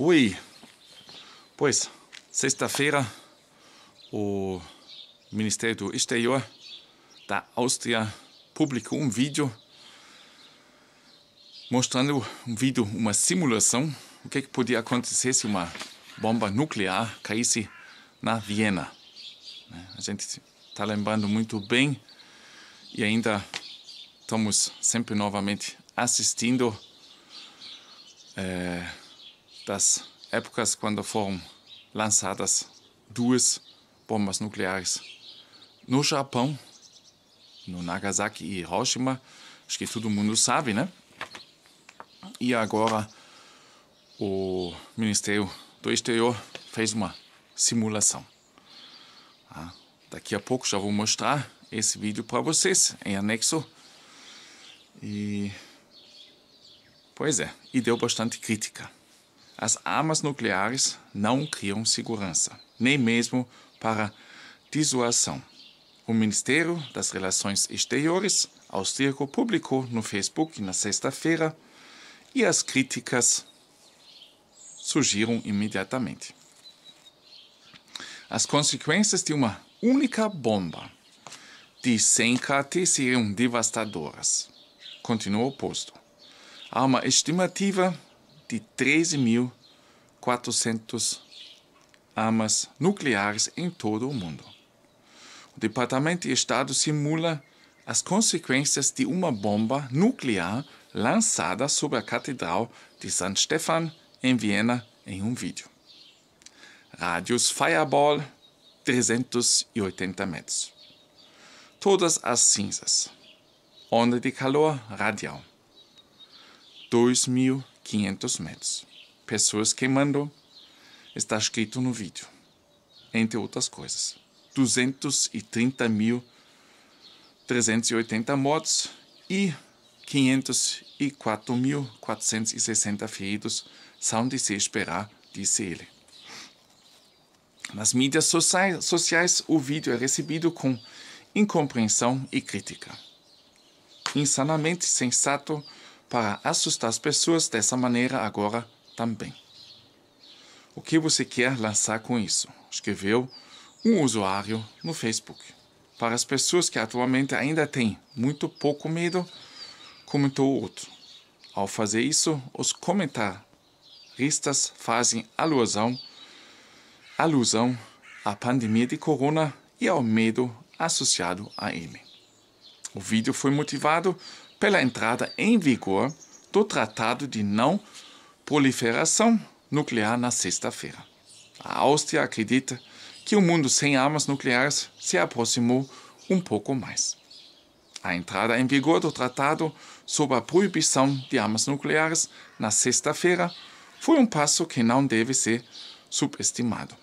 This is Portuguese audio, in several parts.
Ui! Pois, sexta-feira, o Ministério do Exterior da Áustria publicou um vídeo mostrando um vídeo, uma simulação, o que, que podia acontecer se uma bomba nuclear caísse na Viena. Né? A gente está lembrando muito bem e ainda estamos sempre novamente assistindo é, das épocas quando foram lançadas duas bombas nucleares no Japão, no Nagasaki e Hiroshima. Acho que todo mundo sabe, né? E agora o Ministério do Exterior fez uma simulação. Ah, daqui a pouco já vou mostrar esse vídeo para vocês em anexo. E pois é, e deu bastante crítica as armas nucleares não criam segurança, nem mesmo para dissuasão. O Ministério das Relações Exteriores austríaco publicou no Facebook na sexta-feira e as críticas surgiram imediatamente. As consequências de uma única bomba de 100 kT seriam devastadoras, continuou o posto. Há uma estimativa de 13.400 armas nucleares em todo o mundo. O Departamento de Estado simula as consequências de uma bomba nuclear lançada sobre a Catedral de San Stefan em Viena em um vídeo. Rádios Fireball 380 metros. Todas as cinzas. Onda de calor radial. 2.000 500 metros. Pessoas queimando, está escrito no vídeo, entre outras coisas. 230.380 mortos e 504.460 feridos são de se esperar, disse ele. Nas mídias sociais, o vídeo é recebido com incompreensão e crítica. Insanamente sensato, para assustar as pessoas dessa maneira agora também. O que você quer lançar com isso? Escreveu um usuário no Facebook. Para as pessoas que atualmente ainda têm muito pouco medo, comentou outro. Ao fazer isso, os comentaristas fazem alusão, alusão à pandemia de corona e ao medo associado a ele. O vídeo foi motivado pela entrada em vigor do Tratado de Não Proliferação Nuclear na sexta-feira. A Áustria acredita que o mundo sem armas nucleares se aproximou um pouco mais. A entrada em vigor do Tratado sobre a Proibição de Armas Nucleares na sexta-feira foi um passo que não deve ser subestimado.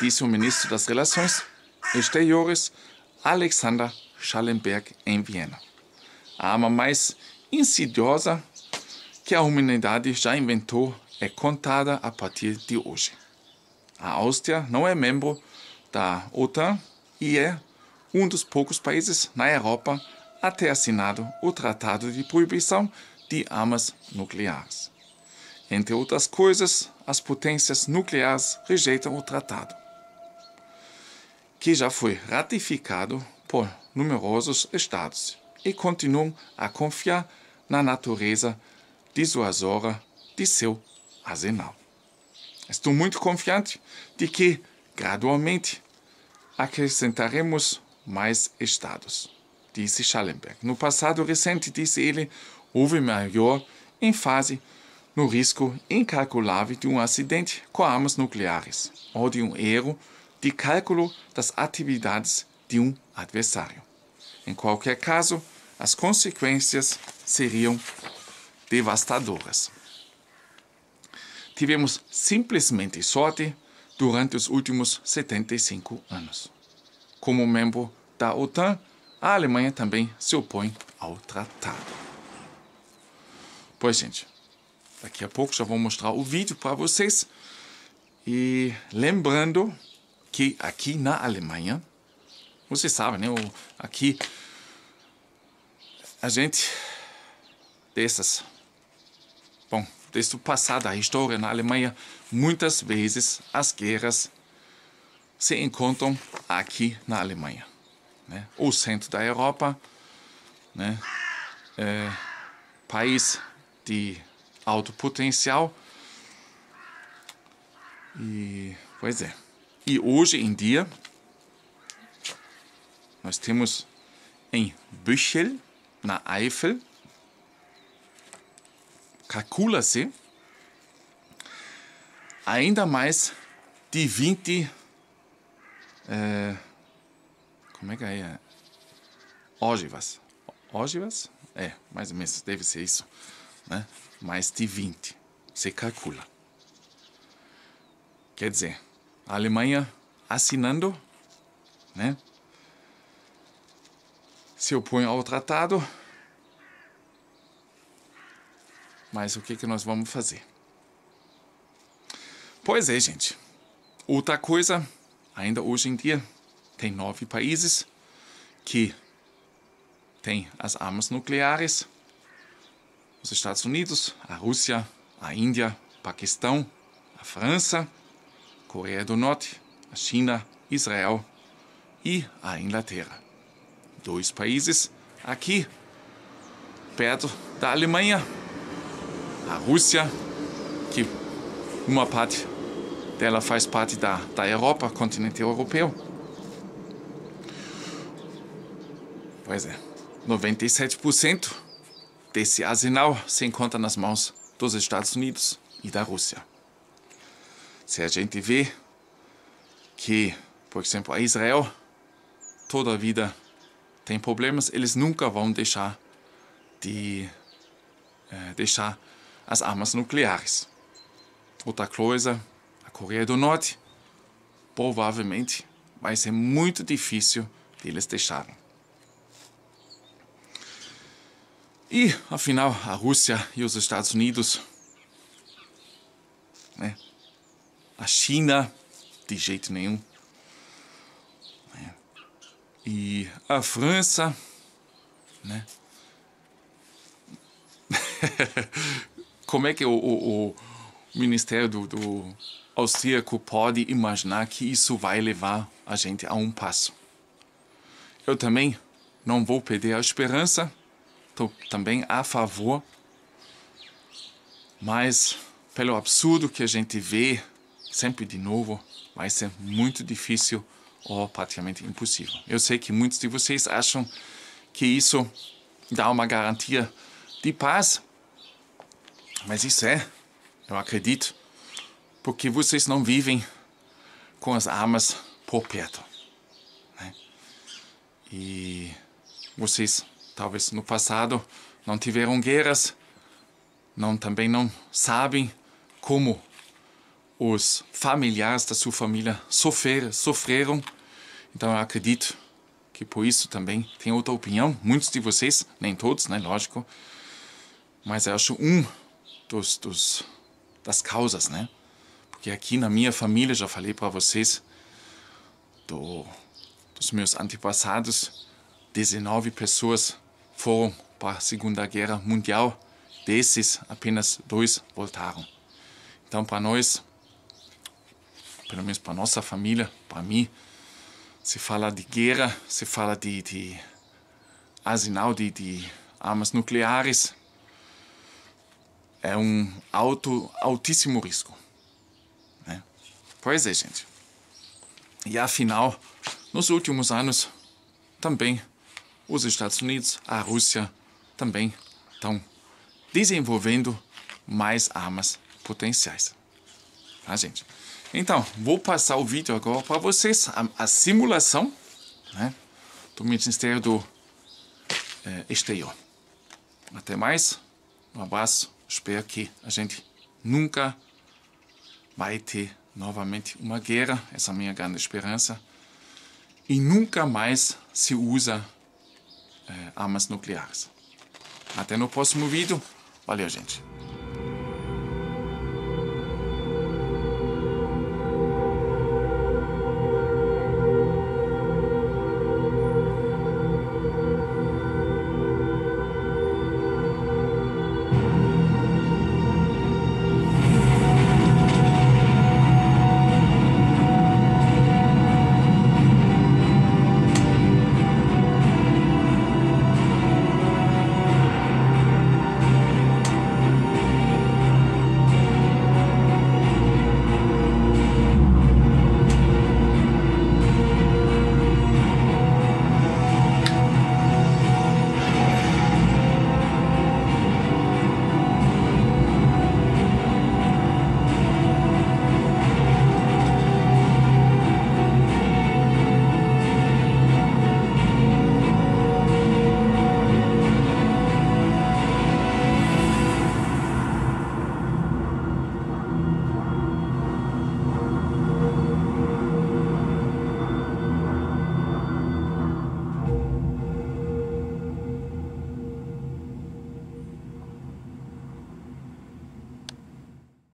Disse o ministro das Relações Exteriores, Alexander Schallenberg, em Viena. A arma mais insidiosa que a humanidade já inventou é contada a partir de hoje. A Áustria não é membro da OTAN e é um dos poucos países na Europa a ter assinado o Tratado de Proibição de Armas Nucleares. Entre outras coisas, as potências nucleares rejeitam o tratado, que já foi ratificado por numerosos estados e continuam a confiar na natureza dissuasora de seu arsenal. Estou muito confiante de que, gradualmente, acrescentaremos mais estados, disse Schallenberg. No passado recente, disse ele, houve maior ênfase no risco incalculável de um acidente com armas nucleares ou de um erro de cálculo das atividades de um adversário. Em qualquer caso, as consequências seriam devastadoras. Tivemos simplesmente sorte durante os últimos 75 anos. Como membro da OTAN, a Alemanha também se opõe ao tratado. Pois, gente, daqui a pouco já vou mostrar o vídeo para vocês. E lembrando que aqui na Alemanha, você sabe, né? O, aqui a gente dessas. Bom, desde o passado, a história na Alemanha, muitas vezes as guerras se encontram aqui na Alemanha. Né? O centro da Europa, né? É, país de alto potencial. E, pois é. E hoje em dia, nós temos em Büchel, na Eifel, calcula-se ainda mais de 20. É, como é que é? ógivas ógivas É, mais ou menos, deve ser isso. Né? Mais de 20. Se calcula. Quer dizer, a Alemanha assinando, né? se opõe ao tratado. Mas o que, que nós vamos fazer? Pois é, gente. Outra coisa, ainda hoje em dia, tem nove países que têm as armas nucleares. Os Estados Unidos, a Rússia, a Índia, Paquistão, a França, Coreia do Norte, a China, Israel e a Inglaterra dois países aqui, perto da Alemanha, a Rússia, que uma parte dela faz parte da, da Europa, continente europeu. Pois é, 97% desse arsenal se encontra nas mãos dos Estados Unidos e da Rússia. Se a gente vê que, por exemplo, a Israel toda a vida tem problemas, eles nunca vão deixar de é, deixar as armas nucleares. Outra coisa, a Coreia do Norte provavelmente vai ser muito difícil deles deixarem. E, afinal, a Rússia e os Estados Unidos, né? a China, de jeito nenhum e a França, né? Como é que o, o, o Ministério do, do Austríaco pode imaginar que isso vai levar a gente a um passo? Eu também não vou perder a esperança, estou também a favor, mas pelo absurdo que a gente vê sempre de novo, vai ser muito difícil ou praticamente impossível. Eu sei que muitos de vocês acham que isso dá uma garantia de paz, mas isso é, eu acredito, porque vocês não vivem com as armas por perto. Né? E vocês, talvez no passado, não tiveram guerras, não também não sabem como os familiares da sua família sofrer, sofreram. Então eu acredito que por isso também tem outra opinião. Muitos de vocês, nem todos, né, lógico, mas eu acho um dos, dos das causas, né? Porque aqui na minha família, já falei para vocês, do, dos meus antepassados, 19 pessoas foram para a Segunda Guerra Mundial. Desses, apenas dois voltaram. Então, para nós, pelo menos para nossa família, para mim, se fala de guerra, se fala de, de arsenal de, de armas nucleares. É um alto, altíssimo risco. Né? Pois é, gente. E afinal, nos últimos anos, também os Estados Unidos, a Rússia também estão desenvolvendo mais armas potenciais tá, gente? Então, vou passar o vídeo agora para vocês, a, a, simulação né, do Ministério do é, Exterior. Até mais, um abraço, espero que a gente nunca vai ter novamente uma guerra, essa é a minha grande esperança, e nunca mais se usa é, armas nucleares. Até no próximo vídeo, valeu gente!